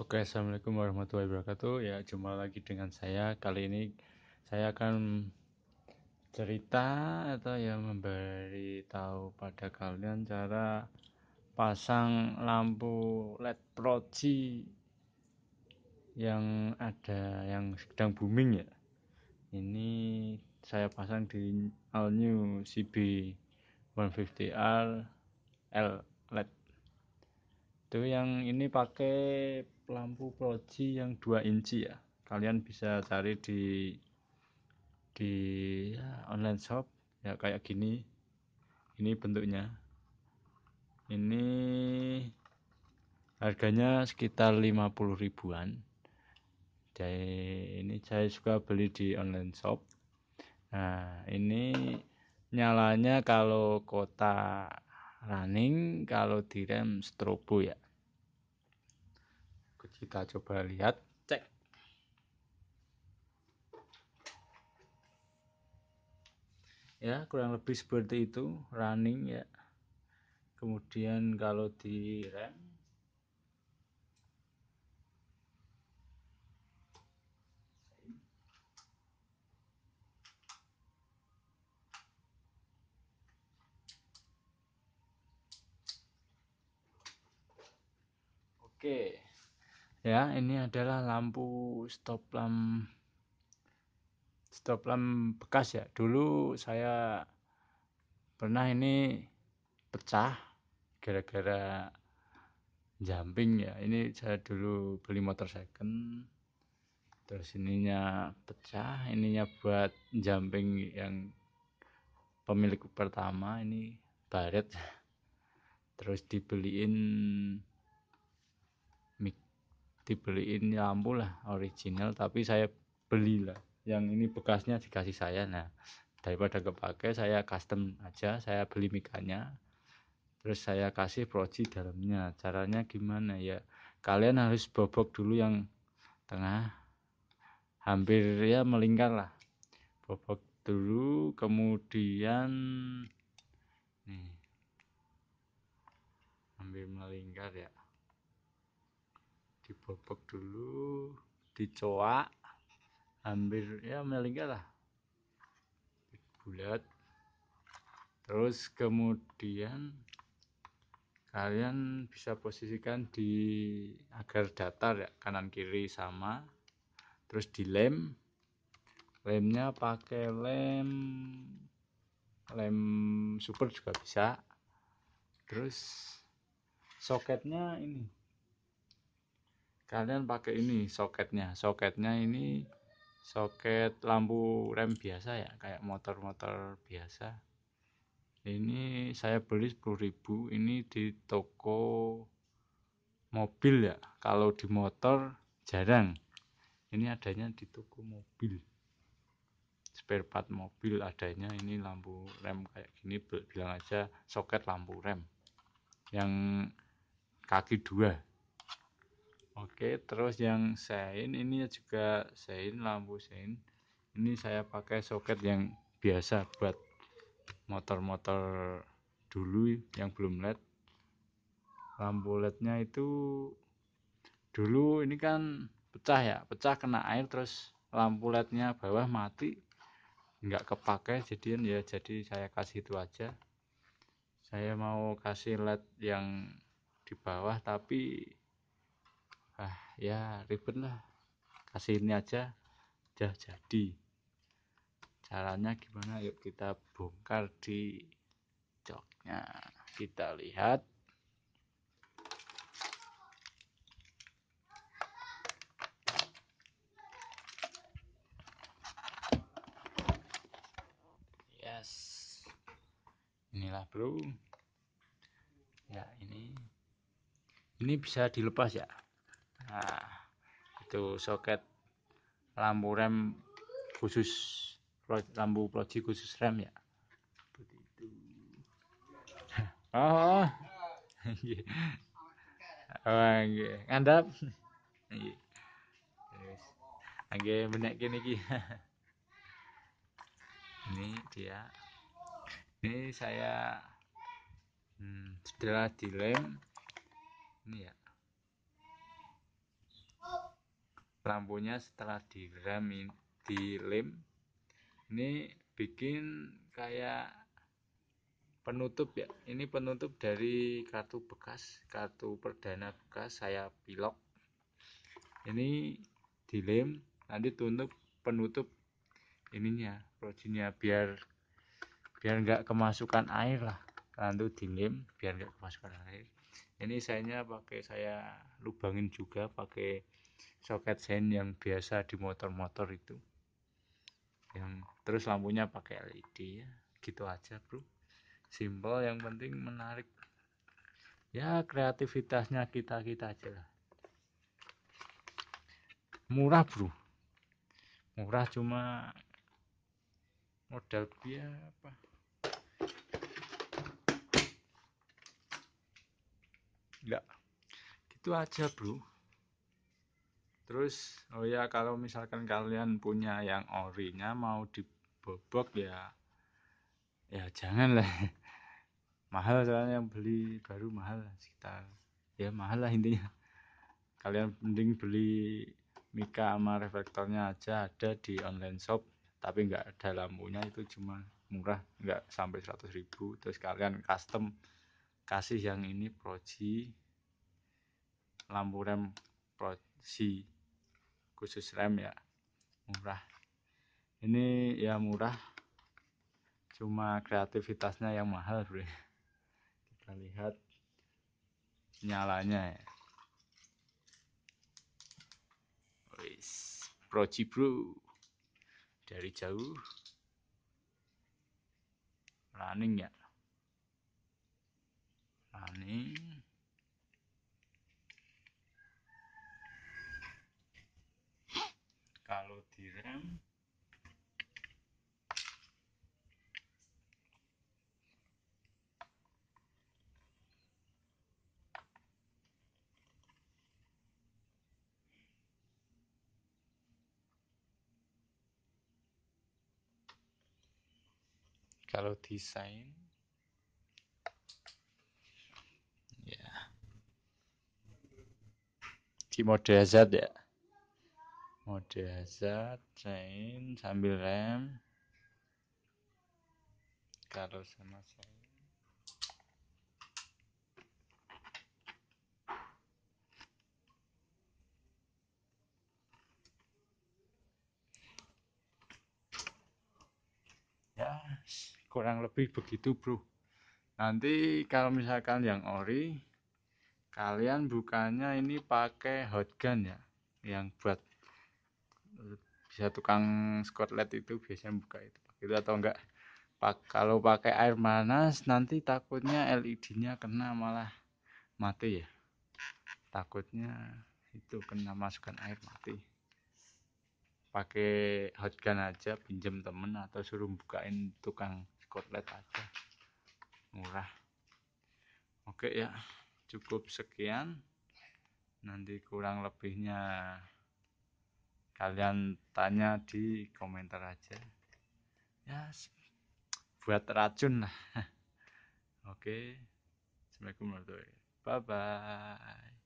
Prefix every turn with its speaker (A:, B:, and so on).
A: Oke, assalamualaikum warahmatullahi wabarakatuh. Ya, jumpa lagi dengan saya. Kali ini saya akan cerita atau ya memberi tahu pada kalian cara pasang lampu LED Proji yang ada yang sedang booming ya. Ini saya pasang di all new CB 150R L LED itu yang ini pakai lampu proji yang 2 inci ya kalian bisa cari di di ya, online shop ya kayak gini ini bentuknya ini harganya sekitar 50 ribuan jadi ini saya suka beli di online shop nah ini nyalanya kalau kota running kalau direm strobo ya kita coba lihat cek ya kurang lebih seperti itu running ya kemudian kalau di rem Oke. Okay ya ini adalah lampu stop lamp stop lamp bekas ya dulu saya pernah ini pecah gara-gara jumping ya ini saya dulu beli motor second terus ininya pecah ininya buat jumping yang pemilik pertama ini baret terus dibeliin dibeliin lampu ya lah original tapi saya belilah yang ini bekasnya dikasih saya nah daripada kepake saya custom aja saya beli mikanya terus saya kasih proji dalamnya caranya gimana ya kalian harus bobok dulu yang tengah hampir ya melingkar lah bobok dulu kemudian nih hampir melingkar ya dibobok dulu dicoak hampir ya melingkar lah bulat terus kemudian kalian bisa posisikan di agar datar ya kanan kiri sama terus dilem lemnya pakai lem lem super juga bisa terus soketnya ini kalian pakai ini soketnya soketnya ini soket lampu rem biasa ya kayak motor-motor biasa ini saya beli 10.000 ini di toko mobil ya kalau di motor jarang ini adanya di toko mobil spare part mobil adanya ini lampu rem kayak gini bilang aja soket lampu rem yang kaki dua Oke, terus yang sein ini juga sein lampu sein. Ini saya pakai soket yang biasa buat motor-motor dulu yang belum LED. Lampu LED-nya itu dulu ini kan pecah ya, pecah kena air terus lampu LED-nya bawah mati nggak kepake jadi ya jadi saya kasih itu aja saya mau kasih LED yang di bawah tapi ya ribet lah kasih ini aja udah jadi caranya gimana yuk kita bongkar di joknya kita lihat yes inilah bro ya ini ini bisa dilepas ya nah itu soket lampu rem khusus lampu proji khusus rem ya oh, oh. Iya. oh iya. ngandap terus iya. angge benek kene iki ini dia ini saya hmm, setelah dilem ini ya lampunya setelah di dilem ini bikin kayak penutup ya ini penutup dari kartu bekas kartu perdana bekas saya pilok ini dilem nanti tutup penutup ininya rojinya biar biar nggak kemasukan air lah lalu dilem biar nggak kemasukan air ini saya pakai saya lubangin juga pakai soket sen yang biasa di motor-motor itu yang terus lampunya pakai LED ya gitu aja bro simple yang penting menarik ya kreativitasnya kita kita aja lah murah bro murah cuma modal biaya apa gila gitu aja bro terus oh ya kalau misalkan kalian punya yang orinya mau dibobok ya ya jangan lah mahal soalnya yang beli baru mahal sekitar ya mahal lah intinya kalian penting beli mika sama reflektornya aja ada di online shop tapi nggak ada lampunya itu cuma murah nggak sampai 100 ribu terus kalian custom kasih yang ini proji lampu rem proji khusus rem ya murah ini ya murah cuma kreativitasnya yang mahal bro kita lihat nyalanya ya proji bro dari jauh running ya ini kalau direm kalau desain di mode hazard ya mode hazard train sambil rem kalau sama saya ya kurang lebih begitu bro nanti kalau misalkan yang ori kalian bukannya ini pakai hot gun ya yang buat bisa tukang skotlet itu biasanya buka itu itu atau enggak Pak, kalau pakai air panas nanti takutnya LED-nya kena malah mati ya takutnya itu kena masukan air mati pakai hot gun aja pinjam temen atau suruh bukain tukang skotlet aja murah oke ya cukup sekian nanti kurang lebihnya kalian tanya di komentar aja ya buat racun lah oke assalamualaikum warahmatullahi wabarakatuh bye bye